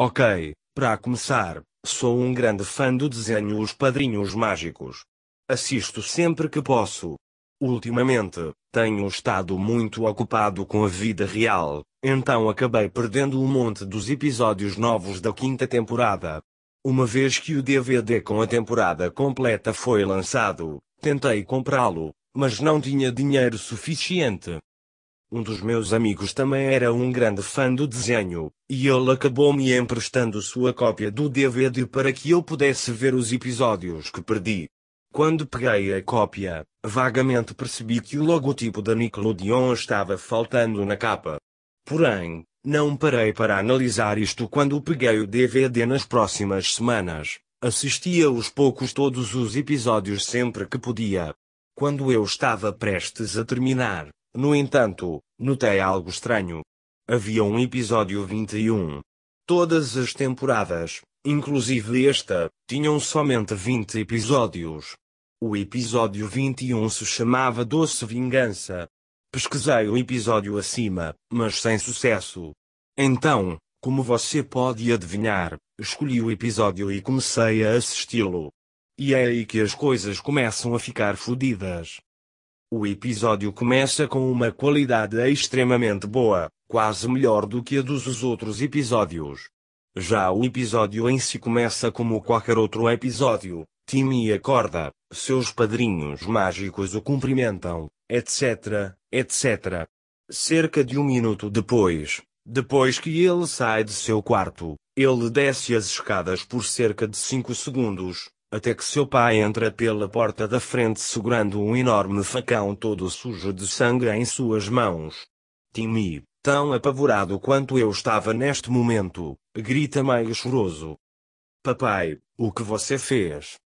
Ok, para começar, sou um grande fã do desenho Os Padrinhos Mágicos. Assisto sempre que posso. Ultimamente, tenho estado muito ocupado com a vida real, então acabei perdendo um monte dos episódios novos da quinta temporada. Uma vez que o DVD com a temporada completa foi lançado, tentei comprá-lo, mas não tinha dinheiro suficiente. Um dos meus amigos também era um grande fã do desenho, e ele acabou me emprestando sua cópia do DVD para que eu pudesse ver os episódios que perdi. Quando peguei a cópia, vagamente percebi que o logotipo da Nickelodeon estava faltando na capa. Porém, não parei para analisar isto quando peguei o DVD nas próximas semanas. Assistia aos poucos todos os episódios sempre que podia. Quando eu estava prestes a terminar, no entanto, notei algo estranho havia um episódio 21. Todas as temporadas, inclusive esta, tinham somente 20 episódios. O episódio 21 se chamava Doce Vingança. Pesquisei o episódio acima, mas sem sucesso. Então, como você pode adivinhar, escolhi o episódio e comecei a assisti-lo. E é aí que as coisas começam a ficar fodidas. O episódio começa com uma qualidade extremamente boa, quase melhor do que a dos outros episódios. Já o episódio em si começa como qualquer outro episódio. Timmy acorda, seus padrinhos mágicos o cumprimentam, etc, etc. Cerca de um minuto depois, depois que ele sai de seu quarto, ele desce as escadas por cerca de 5 segundos, até que seu pai entra pela porta da frente segurando um enorme facão todo sujo de sangue em suas mãos. Timmy, tão apavorado quanto eu estava neste momento, grita meio choroso. Papai, o que você fez?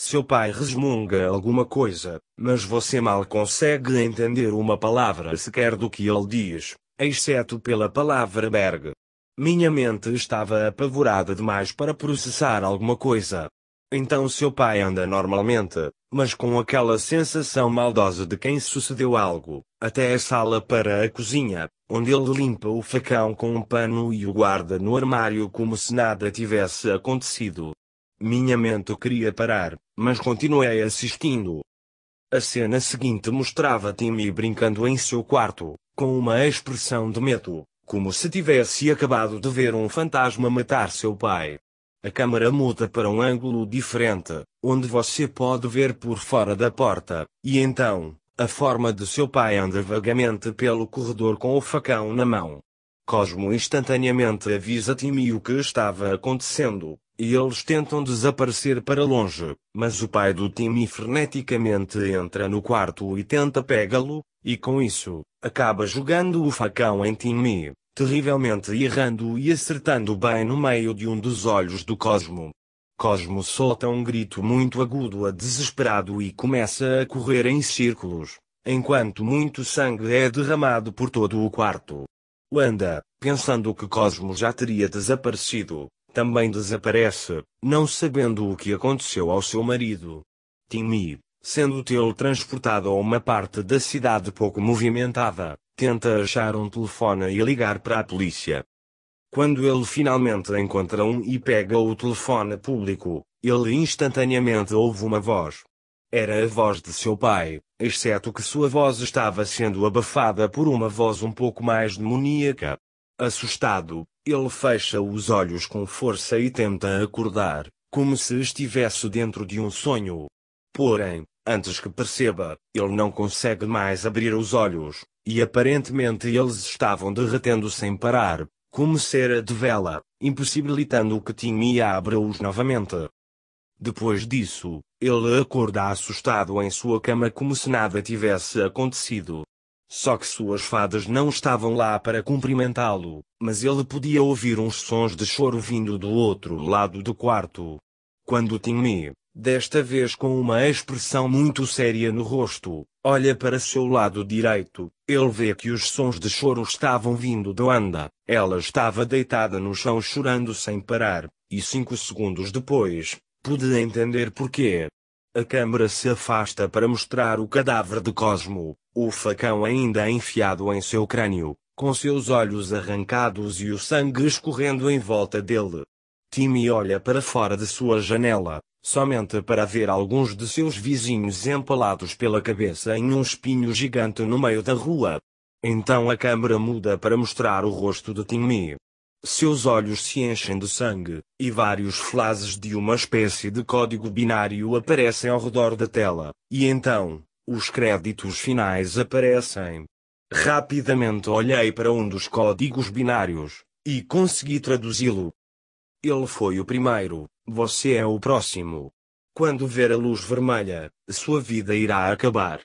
Seu pai resmunga alguma coisa, mas você mal consegue entender uma palavra sequer do que ele diz, exceto pela palavra Berg. Minha mente estava apavorada demais para processar alguma coisa, então seu pai anda normalmente, mas com aquela sensação maldosa de quem sucedeu algo, até a sala para a cozinha, onde ele limpa o facão com um pano e o guarda no armário como se nada tivesse acontecido. Minha mente queria parar, mas continuei assistindo. A cena seguinte mostrava Timmy brincando em seu quarto, com uma expressão de medo, como se tivesse acabado de ver um fantasma matar seu pai. A câmera muda para um ângulo diferente, onde você pode ver por fora da porta, e então, a forma de seu pai anda vagamente pelo corredor com o facão na mão. Cosmo instantaneamente avisa Timmy o que estava acontecendo, e eles tentam desaparecer para longe, mas o pai do Timmy freneticamente entra no quarto e tenta pegá-lo, e com isso, acaba jogando o facão em Timmy, terrivelmente errando e acertando bem no meio de um dos olhos do Cosmo. Cosmo solta um grito muito agudo a desesperado e começa a correr em círculos, enquanto muito sangue é derramado por todo o quarto. Wanda, pensando que Cosmo já teria desaparecido, também desaparece, não sabendo o que aconteceu ao seu marido. Timmy, sendo tê-lo transportado a uma parte da cidade pouco movimentada, tenta achar um telefone e ligar para a polícia. Quando ele finalmente encontra um e pega o telefone público, ele instantaneamente ouve uma voz. Era a voz de seu pai, exceto que sua voz estava sendo abafada por uma voz um pouco mais demoníaca. Assustado, ele fecha os olhos com força e tenta acordar, como se estivesse dentro de um sonho. Porém, antes que perceba, ele não consegue mais abrir os olhos, e aparentemente eles estavam derretendo sem parar, como cera de vela, impossibilitando que tinha abra-os novamente. Depois disso, ele acorda assustado em sua cama como se nada tivesse acontecido. Só que suas fadas não estavam lá para cumprimentá-lo, mas ele podia ouvir uns sons de choro vindo do outro lado do quarto. Quando Timmy, desta vez com uma expressão muito séria no rosto, olha para seu lado direito. Ele vê que os sons de choro estavam vindo de Wanda. Ela estava deitada no chão chorando sem parar, e cinco segundos depois, pude entender porquê. A câmera se afasta para mostrar o cadáver de Cosmo, o facão ainda enfiado em seu crânio, com seus olhos arrancados e o sangue escorrendo em volta dele. Timmy olha para fora de sua janela, somente para ver alguns de seus vizinhos empalados pela cabeça em um espinho gigante no meio da rua. Então a câmera muda para mostrar o rosto de Timmy. Seus olhos se enchem de sangue, e vários flashes de uma espécie de código binário aparecem ao redor da tela, e então, os créditos finais aparecem. Rapidamente olhei para um dos códigos binários, e consegui traduzi-lo. Ele foi o primeiro, você é o próximo. Quando ver a luz vermelha, sua vida irá acabar.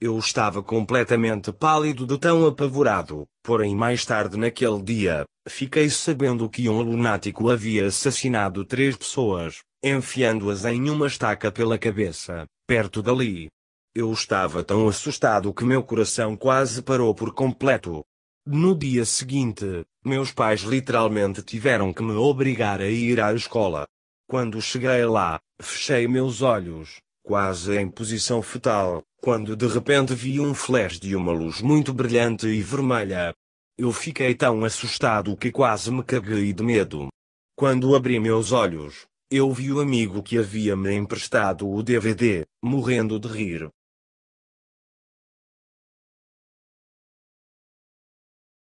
Eu estava completamente pálido de tão apavorado, porém mais tarde naquele dia, fiquei sabendo que um lunático havia assassinado três pessoas, enfiando-as em uma estaca pela cabeça, perto dali. Eu estava tão assustado que meu coração quase parou por completo. No dia seguinte, meus pais literalmente tiveram que me obrigar a ir à escola. Quando cheguei lá, fechei meus olhos, quase em posição fetal, quando de repente vi um flash de uma luz muito brilhante e vermelha. Eu fiquei tão assustado que quase me caguei de medo. Quando abri meus olhos, eu vi o amigo que havia me emprestado o DVD, morrendo de rir.